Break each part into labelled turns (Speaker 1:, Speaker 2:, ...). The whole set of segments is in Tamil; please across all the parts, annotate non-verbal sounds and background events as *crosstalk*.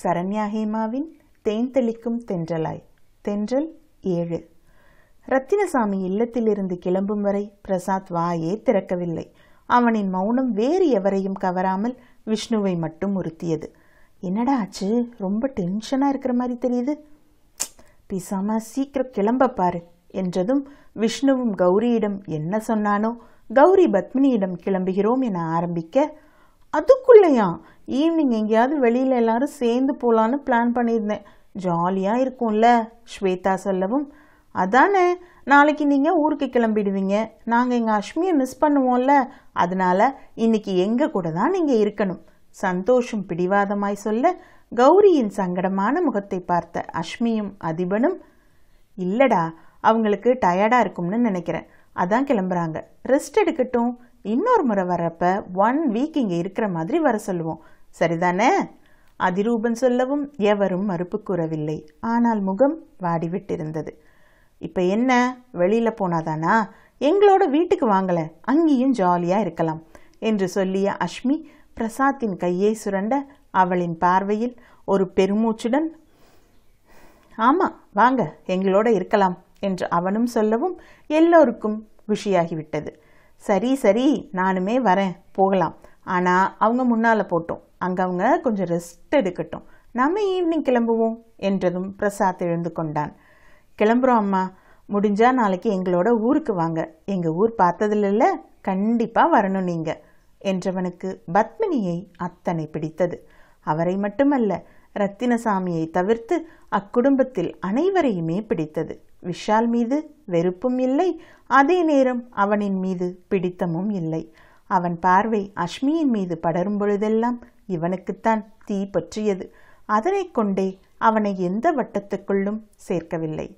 Speaker 1: சரண்யா ஹேமாவின் தேன் தென்றலாய் தென்றல் ஏழு ரத்தினசாமி இல்லத்திலிருந்து கிளம்பும் வரை பிரசாத் வாயே திறக்கவில்லை அவனின் மௌனம் வேறு எவரையும் கவராமல் விஷ்ணுவை மட்டும் உறுத்தியது என்னடா ஆச்சு ரொம்ப டென்ஷனாக இருக்கிற மாதிரி தெரியுது பிசாம சீக்கிரம் கிளம்ப பாரு என்றதும் விஷ்ணுவும் கௌரியிடம் என்ன சொன்னானோ கௌரி பத்மினியிடம் கிளம்புகிறோம் என ஆரம்பிக்க அதுக்குள்ளேயா ஈவினிங் எங்கேயாவது வெளியில் எல்லாரும் சேர்ந்து போகலான்னு பிளான் பண்ணியிருந்தேன் ஜாலியாக இருக்கும்ல ஸ்வேதா சொல்லவும் அதானே நாளைக்கு நீங்கள் ஊருக்கு கிளம்பிடுவீங்க நாங்கள் எங்கள் அஷ்மியை மிஸ் பண்ணுவோம்ல அதனால் இன்னைக்கு எங்கள் கூட தான் நீங்கள் இருக்கணும் சந்தோஷம் பிடிவாதமாய் சொல்ல கௌரியின் சங்கடமான முகத்தை பார்த்த அஷ்மியும் அதிபனும் இல்லடா அவங்களுக்கு டயர்டாக இருக்கும்னு நினைக்கிறேன் அதான் கிளம்புறாங்க ரெஸ்ட் எடுக்கட்டும் இன்னொரு முறை வர்றப்ப ஒன் வீக் இங்கே இருக்கிற மாதிரி வர சொல்லுவோம் சரிதானே அதிரூபன் சொல்லவும் எவரும் மறுப்பு கூறவில்லை ஆனால் முகம் வாடிவிட்டிருந்தது இப்போ என்ன வெளியில் போனாதானா எங்களோட வீட்டுக்கு வாங்கல அங்கேயும் ஜாலியாக இருக்கலாம் என்று சொல்லிய அஷ்மி பிரசாத்தின் கையை சுரண்ட அவளின் பார்வையில் ஒரு பெருமூச்சுடன் ஆமாம் வாங்க எங்களோட இருக்கலாம் என்று அவனும் சொல்லவும் எல்லோருக்கும் குஷியாகிவிட்டது சரி சரி நானுமே வரேன் போகலாம் ஆனால் அவங்க முன்னால் போட்டோம் அங்கே அவங்க கொஞ்சம் ரெஸ்ட் எடுக்கட்டும் நாம் ஈவினிங் கிளம்புவோம் என்றதும் பிரசாத் எழுந்து கொண்டான் கிளம்புறோம் அம்மா முடிஞ்சால் நாளைக்கு எங்களோட ஊருக்கு வாங்க எங்கள் ஊர் பார்த்ததில்ல கண்டிப்பாக வரணும் நீங்கள் என்றவனுக்கு பத்மினியை அத்தனை பிடித்தது அவரை மட்டுமல்ல ரத்தினசாமியை தவிர்த்து அக்குடும்பத்தில் அனைவரையுமே பிடித்தது விஷால் மீது வெறுப்பும் இல்லை அதே நேரம் அவனின் மீது பிடித்தமும் இல்லை அவன் பார்வை அஷ்மியின் மீது படரும் பொழுதெல்லாம் இவனுக்குத்தான் தீ பற்றியது அதனை கொண்டே அவனை எந்த வட்டத்துக்குள்ளும் சேர்க்கவில்லை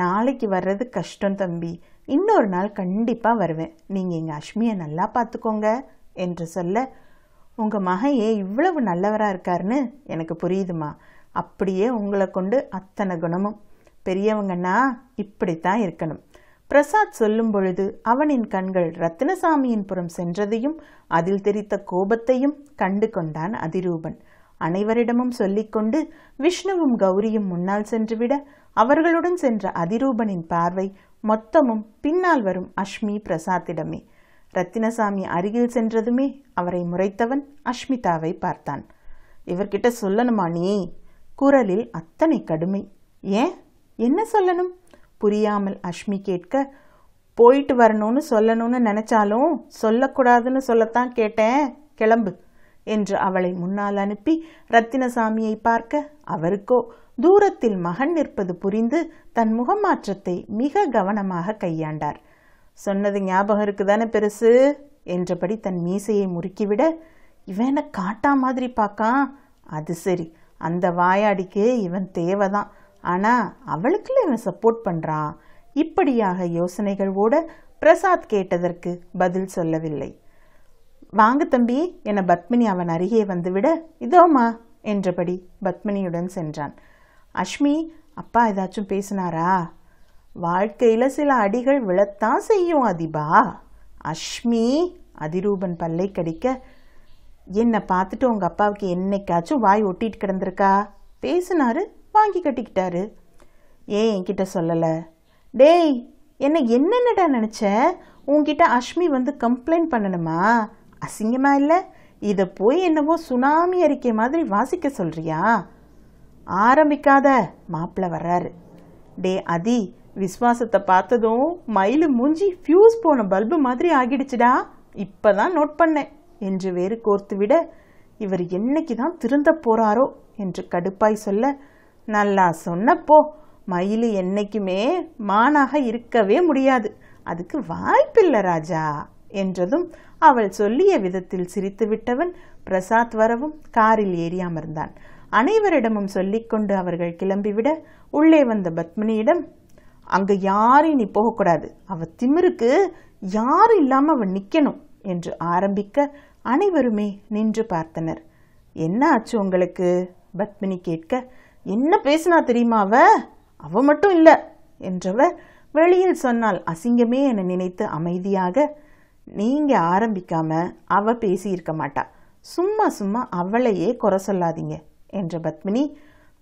Speaker 1: நாளைக்கு வர்றது கஷ்டம் தம்பி இன்னொரு நாள் கண்டிப்பாக வருவேன் நீங்கள் எங்கள் அஷ்மியை நல்லா பார்த்துக்கோங்க என்று சொல்ல உங்கள் மகையே இவ்வளவு நல்லவராக இருக்காருன்னு எனக்கு புரியுதுமா அப்படியே உங்களை கொண்டு அத்தனை குணமும் பெரியவங்கன்னா இப்படித்தான் இருக்கணும் பிரசாத் சொல்லும் பொழுது அவனின் கண்கள் ரத்தினசாமியின் புறம் சென்றதையும் அதில் தெரித்த கோபத்தையும் கண்டு கொண்டான் அதிரூபன் அனைவரிடமும் சொல்லிக்கொண்டு விஷ்ணுவும் கௌரியும் முன்னால் சென்றுவிட அவர்களுடன் சென்ற அதிரூபனின் பார்வை மொத்தமும் பின்னால் வரும் அஷ்மி பிரசாத்திடமே ரத்தினசாமி அருகில் சென்றதுமே அவரை முறைத்தவன் அஷ்மிதாவை பார்த்தான் இவர்கிட்ட சொல்லணுமா நீ குரலில் அத்தனை கடுமை ஏன் என்ன சொல்லணும் புரியாமல் அஷ்மி கேட்க போயிட்டு வரணும்னு சொல்லணும்னு நினச்சாலும் சொல்லக்கூடாதுன்னு சொல்லத்தான் கேட்டேன் கிளம்பு என்று அவளை முன்னால் அனுப்பி ரத்தினசாமியை பார்க்க அவருக்கோ தூரத்தில் மகன் நிற்பது புரிந்து தன் முகமாற்றத்தை மிக கவனமாக கையாண்டார் சொன்னது ஞாபகம் இருக்குதானே பெருசு என்றபடி தன் மீசையை முறுக்கிவிட இவனை காட்டா மாதிரி பார்க்கான் அது சரி அந்த வாயாடிக்கு இவன் தேவைதான் ஆனால் அவளுக்குள்ள என்ன சப்போர்ட் பண்ணுறான் இப்படியாக யோசனைகள் ஓட பிரசாத் கேட்டதற்கு பதில் சொல்லவில்லை வாங்க தம்பி என பத்மினி அவன் அருகே வந்துவிட இதோமா என்றபடி பத்மினியுடன் சென்றான் அஷ்மி அப்பா ஏதாச்சும் பேசினாரா வாழ்க்கையில் சில அடிகள் விழத்தான் செய்யும் அதிபா அஷ்மி அதிரூபன் பல்லை கடிக்க என்னை பார்த்துட்டு உங்கள் அப்பாவுக்கு என்னைக்காச்சும் வாய் ஒட்டிட்டு கிடந்திருக்கா பேசினாரு வாங்கி கட்டிக்கிட்டாரு ஏன் என்கிட்ட சொல்லலை டேய் என்ன என்னென்னடா நினச்ச உன்கிட்ட அஷ்மி வந்து கம்ப்ளைண்ட் பண்ணணுமா அசிங்கமா இல்லை இதை போய் என்னவோ சுனாமி அறிக்கை மாதிரி வாசிக்க சொல்றியா ஆரம்பிக்காத மாப்பிள்ள வர்றாரு டே அதி விஸ்வாசத்தை பார்த்ததும் மயில் மூஞ்சி ஃபியூஸ் போன பல்பு மாதிரி ஆகிடுச்சுடா இப்போ தான் நோட் பண்ணேன் என்று வேறு கோர்த்து விட இவர் என்னைக்கு தான் திருந்த போறாரோ என்று கடுப்பாய் சொல்ல நல்லா சொன்னப்போ மயில் என்னைக்குமே மானாக இருக்கவே முடியாது அதுக்கு வாய்ப்பில்லை ராஜா என்றதும் அவள் சொல்லிய விதத்தில் சிரித்து விட்டவன் பிரசாத் வரவும் காரில் ஏறி அமர்ந்தான் அனைவரிடமும் சொல்லிக்கொண்டு அவர்கள் கிளம்பிவிட உள்ளே வந்த பத்மினியிடம் அங்கே யாரையும் நீ போகக்கூடாது அவ திமிருக்கு யாரும் இல்லாமல் அவன் நிற்கணும் என்று ஆரம்பிக்க அனைவருமே நின்று பார்த்தனர் என்ன ஆச்சு உங்களுக்கு பத்மினி கேட்க என்ன பேசினா தெரியுமா அவ அவ மட்டும் இல்லை என்றவர் வெளியில் சொன்னால் அசிங்கமே என நினைத்து அமைதியாக நீங்கள் ஆரம்பிக்காம அவ பேசியிருக்க மாட்டா சும்மா சும்மா அவளையே குறை சொல்லாதீங்க என்ற பத்மினி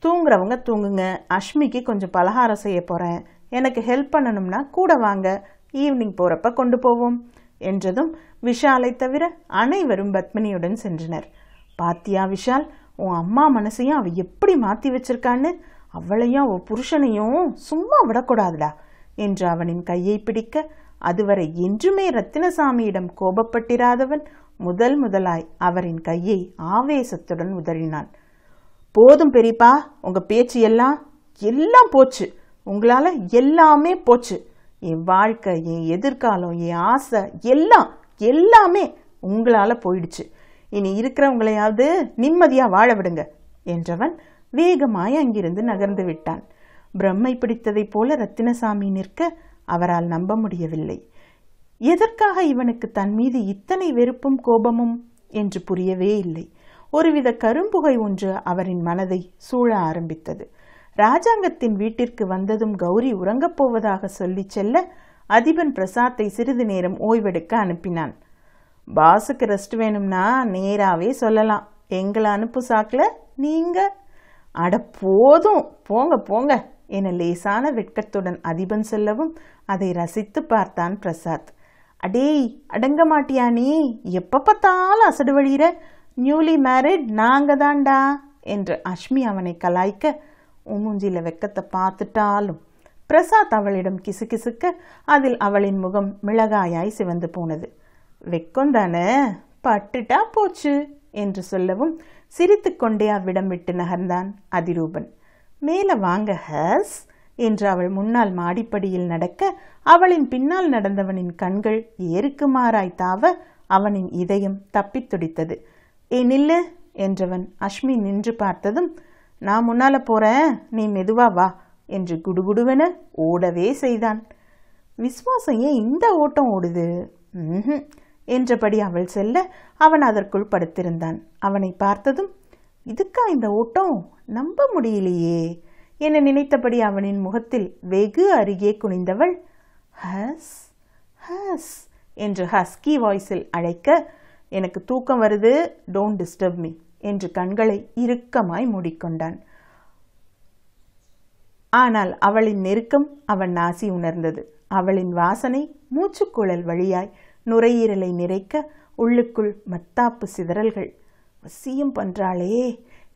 Speaker 1: தூங்குறவங்க தூங்குங்க அஷ்மிக்கு கொஞ்சம் பலகாரம் செய்ய போகிறேன் எனக்கு ஹெல்ப் பண்ணணும்னா கூட வாங்க ஈவினிங் போகிறப்ப கொண்டு போவோம் என்றதும் விஷாலை தவிர அனைவரும் பத்மினியுடன் சென்றனர் பாத்தியா விஷால் உன் அம்மா மனசையும் அவள் எப்படி மாற்றி வச்சிருக்கான்னு அவளையும் அவள் புருஷனையும் சும்மா விடக்கூடாதுடா என்று அவனின் கையை பிடிக்க அதுவரை என்றுமே ரத்தினசாமியிடம் கோபப்பட்டிராதவன் முதல் முதலாய் அவரின் கையை ஆவேசத்துடன் உதறினான் போதும் பெரியப்பா உங்கள் பேச்சு எல்லாம் எல்லாம் போச்சு உங்களால் எல்லாமே போச்சு என் வாழ்க்கை என் எதிர்காலம் என் ஆசை எல்லாம் எல்லாமே உங்களால் போயிடுச்சு இனி இருக்கிறவங்களையாவது நிம்மதியாக வாழ விடுங்க என்றவன் வேகமாய் அங்கிருந்து நகர்ந்து விட்டான் பிரம்மை பிடித்ததைப் போல ரத்தினசாமி நிற்க அவரால் நம்ப முடியவில்லை எதற்காக இவனுக்கு தன் மீது இத்தனை வெறுப்பும் கோபமும் என்று புரியவே இல்லை ஒருவித கரும்புகை ஒன்று அவரின் மனதை சூழ ஆரம்பித்தது ராஜாங்கத்தின் வீட்டிற்கு வந்ததும் கௌரி உறங்கப் போவதாக சொல்லிச் செல்ல அதிபன் பிரசாத்தை சிறிது நேரம் ஓய்வெடுக்க அனுப்பினான் பாஸுக்கு ரெஸ்ட் வேணும்னா நேராகவே சொல்லலாம் எங்களை அனுப்பு சாக்கில் நீங்கள் அட போதும் போங்க போங்க என லேசான வெட்கத்துடன் அதிபன் சொல்லவும் அதை ரசித்து பார்த்தான் பிரசாத் அடேய் அடங்க மாட்டியா நீ எப்போ பார்த்தாலும் அசடு வழியிற நியூலி மேரிட் நாங்கள் தான்டா என்று அஷ்மி அவனை கலாய்க்க உமூஞ்சியில் வெக்கத்தை பார்த்துட்டாலும் பிரசாத் அவளிடம் கிசுகிசுக்க அதில் அவளின் முகம் மிளகாயாய் சிவந்து போனது வெக்கம் தானே பட்டுட்டா போச்சு என்று சொல்லவும் சிரித்து கொண்டே அவ்விடம் விட்டு நகர்ந்தான் அதிரூபன் மேலே வாங்க ஹஸ் என்று அவள் முன்னால் மாடிப்படியில் நடக்க அவளின் பின்னால் நடந்தவனின் கண்கள் ஏருக்கு தாவ அவனின் இதயம் தப்பித் துடித்தது ஏ நில்லு என்றவன் அஷ்மி நின்று பார்த்ததும் நான் முன்னால போறேன் நீ மெதுவா வா என்று குடுகுடுவென ஓடவே செய்தான் விஸ்வாசம் ஏன் இந்த ஓட்டம் ஓடுது என்றபடி அவள் செல்ல அவன் அதற்குள் படுத்திருந்தான் அவனை பார்த்ததும் இதுக்கா இந்த ஓட்டம் நம்ப முடியலையே என நினைத்தபடி அவனின் முகத்தில் வெகு அருகே குனிந்தவள் ஹஸ் ஹஸ் என்று ஹஸ்கி வாய்ஸில் அழைக்க எனக்கு தூக்கம் வருது டோன்ட் டிஸ்டர்ப் மீ என்று கண்களை இறுக்கமாய் மூடிக்கொண்டான் ஆனால் அவளின் நெருக்கம் அவன் நாசி உணர்ந்தது அவளின் வாசனை மூச்சுக்குழல் வழியாய் நுரையீரலை நிறைக்க உள்ளுக்குள் மத்தாப்பு சிதறல்கள் வசியம் பண்ணுறாளே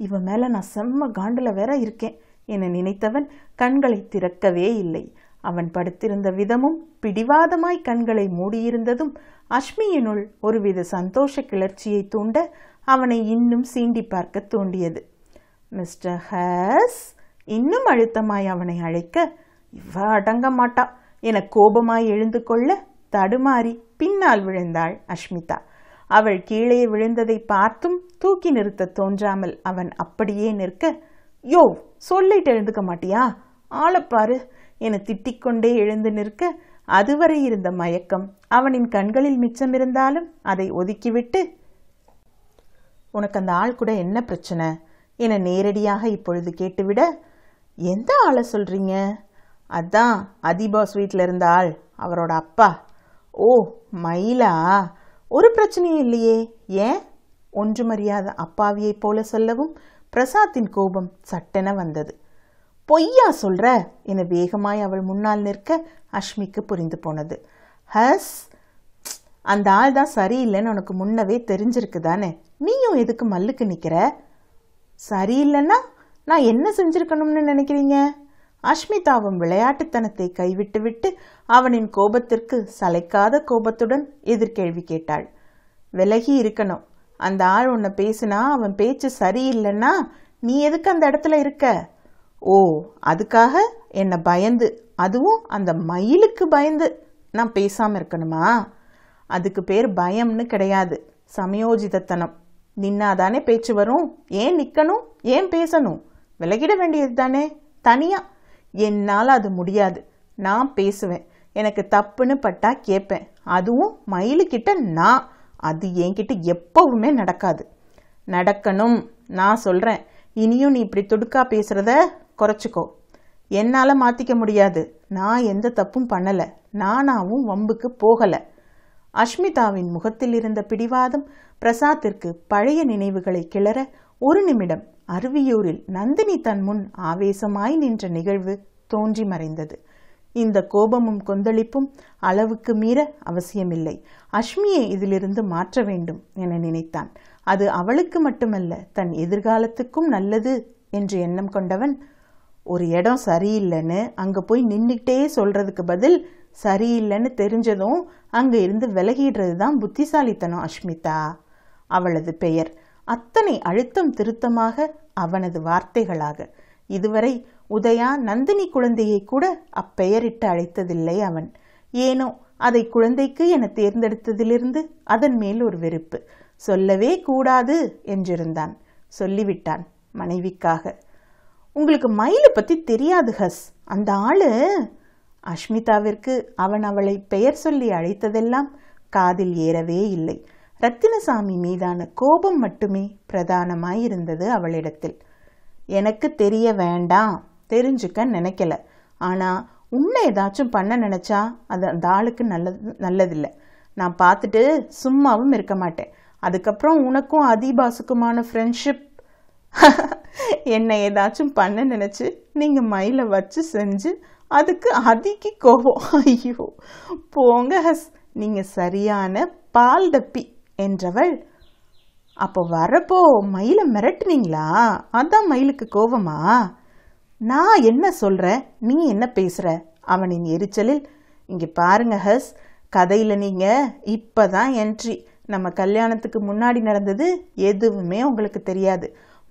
Speaker 1: இவ மேலே நான் செம்ம காண்டில் வேற இருக்கேன் என நினைத்தவன் கண்களை திறக்கவே இல்லை அவன் படுத்திருந்த விதமும் பிடிவாதமாய் கண்களை மூடியிருந்ததும் அஷ்மியினுள் ஒருவித சந்தோஷ கிளர்ச்சியை தூண்ட அவனை இன்னும் சீண்டி பார்க்க தூண்டியது மிஸ்டர் ஹஸ் இன்னும் அழுத்தமாய் அவனை அழைக்க இவ்வா அடங்க மாட்டா என கோபமாய் எழுந்து கொள்ள தடுமாறி பின்னால் விழுந்தாள் அஷ்மிதா அவள் கீழே விழுந்ததை பார்த்தும் தூக்கி நிறுத்த தோன்றாமல் அவன் அப்படியே நிற்க யோ சொல்லிட்டு எழுந்துக்க மாட்டியா ஆளப்பாரு என திட்டிக்கொண்டே எழுந்து நிற்க அதுவரை இருந்த மயக்கம் அவனின் கண்களில் மிச்சம் இருந்தாலும் அதை ஒதுக்கிவிட்டு உனக்கு அந்த ஆள் கூட என்ன பிரச்சனை என நேரடியாக இப்பொழுது கேட்டுவிட எந்த ஆளை சொல்கிறீங்க அதான் அதிபா ஸ்வீட்டில் இருந்த ஆள் அவரோட அப்பா ஓ மயிலா ஒரு பிரச்சனையும் இல்லையே ஏன் ஒன்று மரியாத அப்பாவியைப் போல சொல்லவும் பிரசாத்தின் கோபம் சட்டென வந்தது பொய்யா சொல்ற என வேகமாய் அவள் முன்னால் நிற்க அஷ்மிக்கு புரிந்து போனது ஹஸ் அந்த ஆள் தான் சரியில்லைன்னு உனக்கு முன்னவே தெரிஞ்சிருக்கு தானே நீயும் எதுக்கு மல்லுக்கு நிற்கிற சரியில்லைன்னா நான் என்ன செஞ்சுருக்கணும்னு நினைக்கிறீங்க அஷ்மிதாவும் விளையாட்டுத்தனத்தை கைவிட்டுவிட்டு அவனின் கோபத்திற்கு சளைக்காத கோபத்துடன் எதிர்கேள்வி கேட்டாள் விலகி இருக்கணும் அந்த ஆள் உன்னை பேசினா அவன் பேச்சு சரியில்லைன்னா நீ எதுக்கு அந்த இடத்துல இருக்க ஓ அதுக்காக என்னை பயந்து அதுவும் அந்த மயிலுக்கு பயந்து நான் பேசாமல் இருக்கணுமா அதுக்கு பேர் பயம்னு கிடையாது சமயோஜிதத்தனம் நின்னாதானே பேச்சு வரும் ஏன் நிற்கணும் ஏன் பேசணும் விலகிட வேண்டியது தானே தனியாக என்னால் அது முடியாது நான் பேசுவேன் எனக்கு தப்புன்னு பட்டா கேட்பேன் அதுவும் மயிலுக்கிட்ட நான் அது என்கிட்ட எப்பவுமே நடக்காது நடக்கணும் நான் சொல்கிறேன் இனியும் நீ இப்படி துடுக்கா பேசுகிறத குறைச்சிக்கோ என்னால் மாற்றிக்க முடியாது நான் எந்த தப்பும் பண்ணலை நானாவும் வம்புக்கு போகலை அஷ்மிதாவின் முகத்தில் இருந்த பிடிவாதம் பிரசாத்திற்கு பழைய நினைவுகளை கிளற ஒரு நிமிடம் அருவியூரில் நந்தினி தன் முன் ஆவேசமாய் நின்ற நிகழ்வு தோன்றி மறைந்தது இந்த கோபமும் கொந்தளிப்பும் அளவுக்கு மீற அவசியமில்லை அஷ்மியை இதிலிருந்து மாற்ற வேண்டும் என நினைத்தான் அது அவளுக்கு மட்டுமல்ல தன் எதிர்காலத்துக்கும் நல்லது என்று எண்ணம் கொண்டவன் ஒரு இடம் சரியில்லைன்னு அங்கே போய் நின்றுக்கிட்டே சொல்கிறதுக்கு பதில் சரியில்லைன்னு தெரிஞ்சதும் அங்கே இருந்து விலகிடுறது தான் புத்திசாலித்தனம் அஷ்மிதா அவளது பெயர் அத்தனை அழுத்தம் திருத்தமாக அவனது வார்த்தைகளாக இதுவரை உதயா நந்தினி குழந்தையை கூட அப்பெயரிட்டு அழைத்ததில்லை அவன் ஏனோ அதை குழந்தைக்கு என தேர்ந்தெடுத்ததிலிருந்து அதன் மேல் ஒரு வெறுப்பு சொல்லவே கூடாது என்றிருந்தான் சொல்லிவிட்டான் மனைவிக்காக உங்களுக்கு மயிலை பற்றி தெரியாது ஹஸ் அந்த ஆளு அஷ்மிதாவிற்கு அவன் அவளை பெயர் சொல்லி அழைத்ததெல்லாம் காதில் ஏறவே இல்லை ரத்தினசாமி மீதான கோபம் மட்டுமே பிரதானமாயிருந்தது அவளிடத்தில் எனக்கு தெரிய வேண்டாம் தெரிஞ்சுக்க நினைக்கல ஆனால் உன்னை ஏதாச்சும் பண்ண நினச்சா அது அந்த ஆளுக்கு நல்லது நல்லதில்லை நான் பார்த்துட்டு சும்மாவும் இருக்க மாட்டேன் அதுக்கப்புறம் உனக்கும் அதிபாசுக்குமான ஃப்ரெண்ட்ஷிப் *laughs* என்னை ஏதாச்சும் பண்ண நினச்சி நீங்கள் மயில வச்சு செஞ்சு அதுக்கு அதிக கோபம் ஐயோ போங்க ஹஸ் நீங்கள் சரியான பால் டப்பி என்றவள் அப்போ வரப்போ மயிலை மிரட்டுனீங்களா அதான் மயிலுக்கு கோபமா நான் என்ன சொல்கிறேன் நீ என்ன பேசுகிற அவனின் எரிச்சலில் இங்கே பாருங்க ஹஸ் கதையில் நீங்கள் இப்போ தான் என்ட்ரி நம்ம கல்யாணத்துக்கு முன்னாடி நடந்தது எதுவுமே உங்களுக்கு தெரியாது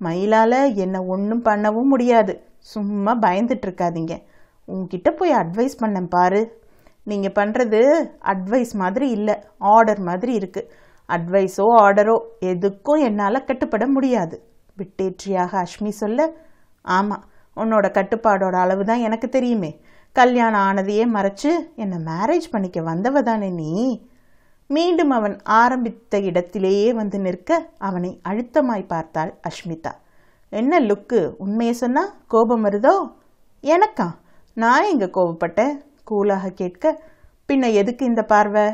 Speaker 1: மயிலால் என்னை ஒன்றும் பண்ணவும் முடியாது சும்மா பயந்துட்டுருக்காதீங்க உங்ககிட்ட போய் அட்வைஸ் பண்ணேன் பாரு நீங்கள் பண்ணுறது அட்வைஸ் மாதிரி இல்லை ஆர்டர் மாதிரி இருக்குது அட்வைஸோ ஆர்டரோ எதுக்கும் என்னால் கட்டுப்பட முடியாது விட்டேற்றியாக அஷ்மி சொல்ல ஆமாம் உன்னோட கட்டுப்பாடோட அளவு தான் எனக்கு தெரியுமே கல்யாணம் ஆனதையே மறைச்சு என்னை மேரேஜ் பண்ணிக்க வந்தவ தானே நீ மீண்டும் அவன் ஆரம்பித்த இடத்திலேயே வந்து நிற்க அவனை அழுத்தமாய் பார்த்தாள் அஷ்மிதா என்ன லுக்கு உண்மையை சொன்னால் கோபம் வருதோ எனக்கா நான் எங்கே கோபப்பட்டேன் கூலாக கேட்க பின்ன எதுக்கு இந்த பார்வை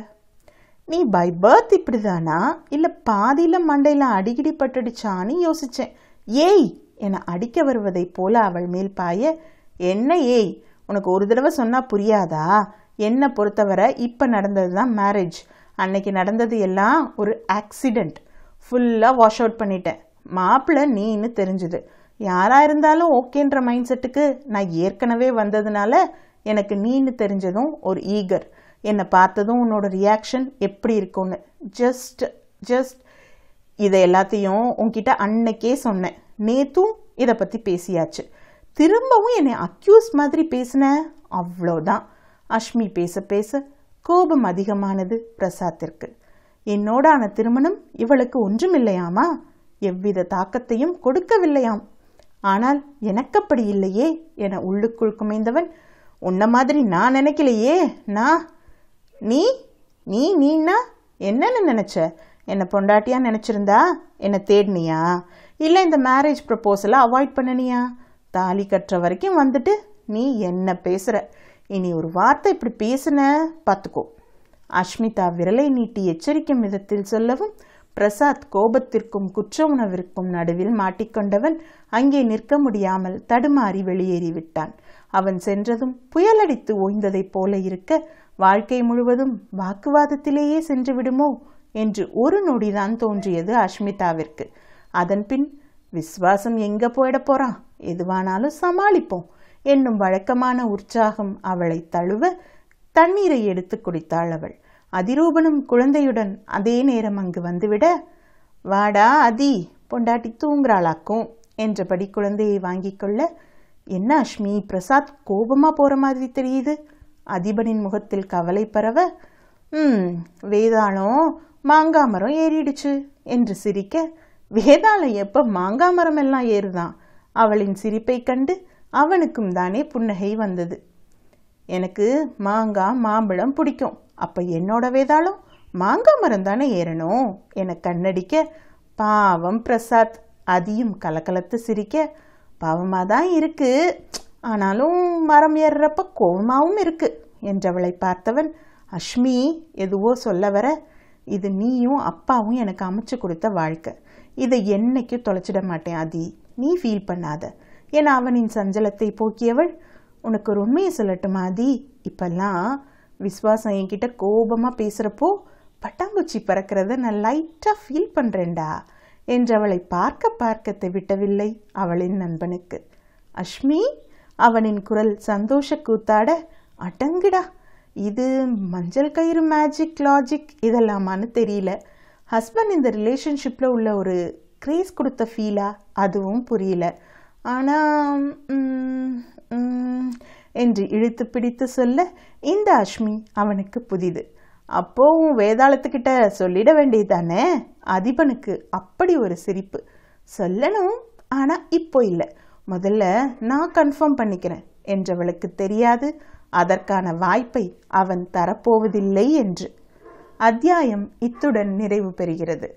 Speaker 1: நீ பை பர்த் இப்படிதானா இல்லை பாதியில் மண்டையில் அடிக்கடி பட்டுடுச்சான்னு யோசித்தேன் ஏய் என அடிக்க வருவதைப் போல அவள் மேல் பாய என்ன ஏய் உனக்கு ஒரு தடவை சொன்னால் புரியாதா என்னை பொறுத்தவரை இப்போ நடந்தது தான் மேரேஜ் அன்னைக்கு நடந்தது எல்லாம் ஒரு ஆக்சிடெண்ட் ஃபுல்லாக வாஷ் அவுட் பண்ணிட்டேன் மாப்பிள்ளை நீன்னு தெரிஞ்சுது யாராக இருந்தாலும் ஓகேன்ற மைண்ட் செட்டுக்கு நான் ஏற்கனவே வந்ததுனால எனக்கு நீன்னு தெரிஞ்சதும் ஒரு ஈகர் என்னை பார்த்ததும் உன்னோட ரியாக்ஷன் எப்படி இருக்கும்னு ஜஸ்ட் ஜஸ்ட் இதை எல்லாத்தையும் உங்ககிட்ட அன்னைக்கே சொன்னேன் நேத்தும் இதை பற்றி பேசியாச்சு திரும்பவும் என்னை அக்யூஸ் மாதிரி பேசின அவ்வளோதான் அஷ்மி பேச பேச கோபம் அதிகமானது பிரசாத்திற்கு என்னோடான திருமணம் இவளுக்கு ஒன்றுமில்லையாமா எவ்வித தாக்கத்தையும் கொடுக்கவில்லையாம் ஆனால் எனக்கு அப்படி இல்லையே என உள்ளுக்குள் குமைந்தவன் உன்ன மாதிரி நான் நினைக்கலையே நான் நீ நீ நீன்னா என்னன்னு நினச்ச என்னை பொண்டாட்டியாக நினச்சிருந்தா என்னை தேடினியா இல்லை இந்த மேரேஜ் ப்ரப்போசலை அவாய்ட் பண்ணனியா தாலி கட்டுற வரைக்கும் வந்துட்டு நீ என்ன பேசுகிற இனி ஒரு வார்த்தை இப்படி பேசின பார்த்துக்கோ அஷ்மிதா விரலை நீட்டி எச்சரிக்கும் விதத்தில் சொல்லவும் பிரசாத் கோபத்திற்கும் குற்ற உணவிற்கும் நடுவில் மாட்டிக்கொண்டவன் அங்கே நிற்க முடியாமல் தடுமாறி வெளியேறிவிட்டான் அவன் சென்றதும் புயலடித்து ஓய்ந்ததைப் போல இருக்க வாழ்க்கை முழுவதும் வாக்குவாதத்திலேயே சென்று விடுமோ என்று ஒரு நொடிதான் தோன்றியது அஷ்மிதாவிற்கு அதன்பின் விஸ்வாசம் எங்க போயிட போறான் எதுவானாலும் சமாளிப்போம் என்னும் வழக்கமான உற்சாகம் அவளை தழுவ தண்ணீரை எடுத்து குடித்தாள் அவள் அதிரூபனும் குழந்தையுடன் அதே நேரம் அங்கு வந்துவிட வாடா அதி பொண்டாட்டி தூங்குறாளாக்கும் என்றபடி குழந்தையை வாங்கிக்கொள்ள கொள்ள என்ன அஷ்மி பிரசாத் கோபமா போற மாதிரி தெரியுது அதிபனின் முகத்தில் கவலை பரவ ம் வேதாளம் மாங்காய் மரம் ஏறிடுச்சு என்று சிரிக்க வேதாளம் எப்போ மாங்காய் மரம் எல்லாம் ஏறுதான் அவளின் சிரிப்பை கண்டு அவனுக்கும் தானே புன்னகை வந்தது எனக்கு மாங்காய் மாம்பழம் பிடிக்கும் அப்போ என்னோட வேதாளம் மாங்காய் மரம் தானே ஏறணும் என கண்ணடிக்க பாவம் பிரசாத் அதையும் கலக்கலத்து சிரிக்க பாவமாக தான் இருக்குது ஆனாலும் மரம் ஏறுறப்ப கோபமாகவும் இருக்கு என்றவளை பார்த்தவன் அஷ்மி எதுவோ சொல்ல வர இது நீயும் அப்பாவும் எனக்கு அமைச்சு கொடுத்த வாழ்க்கை இதை என்னைக்கும் தொலைச்சிட மாட்டேன் அதி நீ ஃபீல் பண்ணாத என் அவனின் சஞ்சலத்தை போக்கியவள் உனக்கு ஒரு உண்மையை சொல்லட்டுமா அதி இப்பெல்லாம் விஸ்வாசம் என்கிட்ட கோபமாக பேசுகிறப்போ பட்டாம்பூச்சி பறக்கிறத நான் லைட்டாக ஃபீல் பண்ணுறேன்டா என்றவளை பார்க்க பார்க்க விட்டவில்லை அவளின் நண்பனுக்கு அஷ்மி அவனின் குரல் சந்தோஷ கூத்தாட அடங்குடா இது மஞ்சள் கயிறு மேஜிக் லாஜிக் இதெல்லாமான்னு தெரியல ஹஸ்பண்ட் இந்த ரிலேஷன்ஷிப்பில் உள்ள ஒரு க்ரேஸ் கொடுத்த ஃபீலா அதுவும் புரியல ஆனால் என்று இழுத்து பிடித்து சொல்ல இந்த அஷ்மி அவனுக்கு புதிது அப்போவும் வேதாளத்துக்கிட்ட சொல்லிட வேண்டியது தானே அதிபனுக்கு அப்படி ஒரு சிரிப்பு சொல்லணும் ஆனால் இப்போ இல்லை முதல்ல நான் கன்ஃபார்ம் பண்ணிக்கிறேன் என்றவளுக்கு தெரியாது அதற்கான வாய்ப்பை அவன் தரப்போவதில்லை என்று அத்தியாயம் இத்துடன் நிறைவு பெறுகிறது